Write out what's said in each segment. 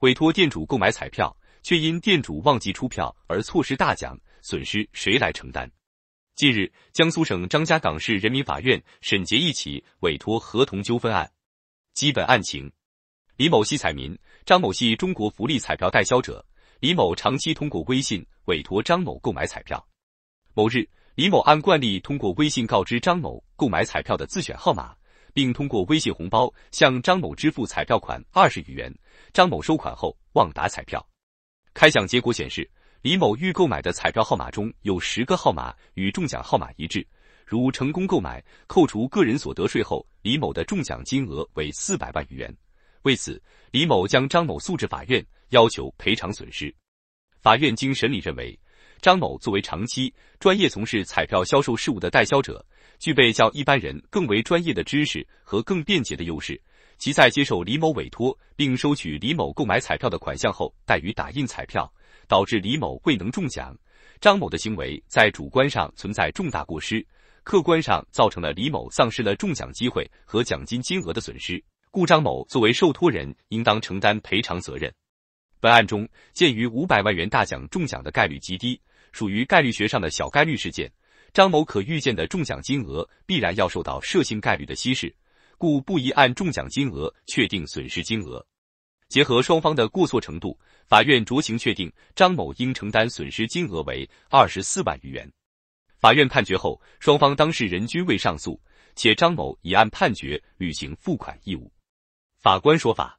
委托店主购买彩票，却因店主忘记出票而错失大奖，损失谁来承担？近日，江苏省张家港市人民法院审结一起委托合同纠纷案。基本案情：李某系彩民，张某系中国福利彩票代销者。李某长期通过微信委托张某购买彩票。某日，李某按惯例通过微信告知张某购买彩票的自选号码。并通过微信红包向张某支付彩票款二十余元，张某收款后忘打彩票。开奖结果显示，李某预购买的彩票号码中有十个号码与中奖号码一致，如成功购买，扣除个人所得税后，李某的中奖金额为四百万余元。为此，李某将张某诉至法院，要求赔偿损失。法院经审理认为，张某作为长期专业从事彩票销售事务的代销者。具备较一般人更为专业的知识和更便捷的优势。其在接受李某委托，并收取李某购买彩票的款项后，怠于打印彩票，导致李某未能中奖。张某的行为在主观上存在重大过失，客观上造成了李某丧失了中奖机会和奖金金额的损失，故张某作为受托人，应当承担赔偿责任。本案中，鉴于五百万元大奖中奖的概率极低，属于概率学上的小概率事件。张某可预见的中奖金额必然要受到涉性概率的稀释，故不宜按中奖金额确定损失金额。结合双方的过错程度，法院酌情确定张某应承担损失金额为二十四万余元。法院判决后，双方当事人均未上诉，且张某已按判决履行付款义务。法官说法：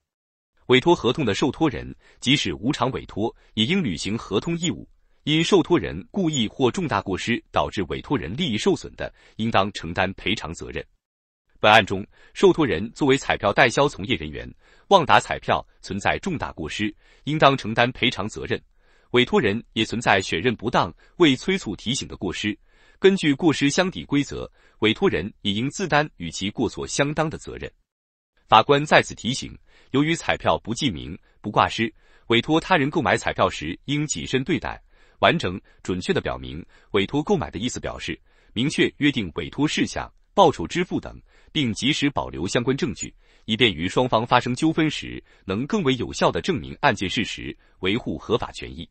委托合同的受托人即使无偿委托，也应履行合同义务。因受托人故意或重大过失导致委托人利益受损的，应当承担赔偿责任。本案中，受托人作为彩票代销从业人员，旺达彩票存在重大过失，应当承担赔偿责任。委托人也存在选任不当、未催促提醒的过失，根据过失相抵规则，委托人也应自担与其过错相当的责任。法官再次提醒：由于彩票不记名、不挂失，委托他人购买彩票时应谨慎对待。完整、准确地表明委托购买的意思表示，明确约定委托事项、报酬支付等，并及时保留相关证据，以便于双方发生纠纷时能更为有效地证明案件事实，维护合法权益。